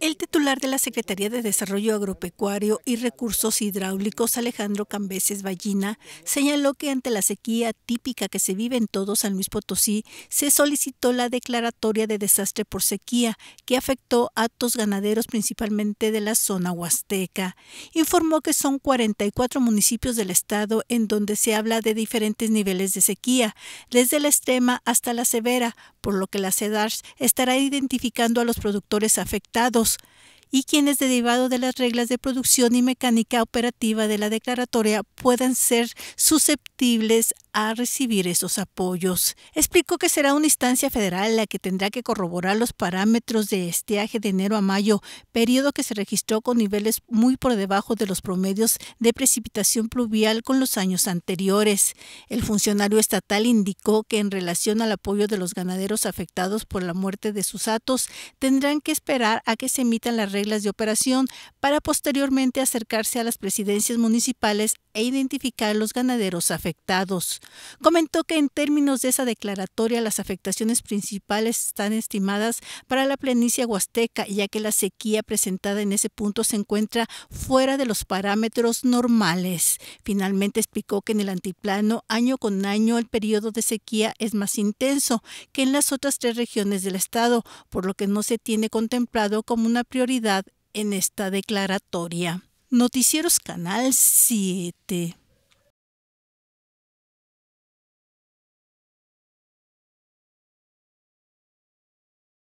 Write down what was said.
El titular de la Secretaría de Desarrollo Agropecuario y Recursos Hidráulicos, Alejandro Cambeses Ballina, señaló que ante la sequía típica que se vive en todo San Luis Potosí, se solicitó la declaratoria de desastre por sequía que afectó a tos ganaderos principalmente de la zona huasteca. Informó que son 44 municipios del estado en donde se habla de diferentes niveles de sequía, desde la extrema hasta la severa, por lo que la CEDARS estará identificando a los productores afectados y quienes derivados de las reglas de producción y mecánica operativa de la declaratoria puedan ser susceptibles recibir esos apoyos. Explicó que será una instancia federal la que tendrá que corroborar los parámetros de estiaje de enero a mayo, periodo que se registró con niveles muy por debajo de los promedios de precipitación pluvial con los años anteriores. El funcionario estatal indicó que en relación al apoyo de los ganaderos afectados por la muerte de sus atos, tendrán que esperar a que se emitan las reglas de operación para posteriormente acercarse a las presidencias municipales e identificar los ganaderos afectados. Comentó que en términos de esa declaratoria las afectaciones principales están estimadas para la plenicia huasteca, ya que la sequía presentada en ese punto se encuentra fuera de los parámetros normales. Finalmente explicó que en el antiplano año con año el periodo de sequía es más intenso que en las otras tres regiones del estado, por lo que no se tiene contemplado como una prioridad en esta declaratoria. Noticieros Canal 7.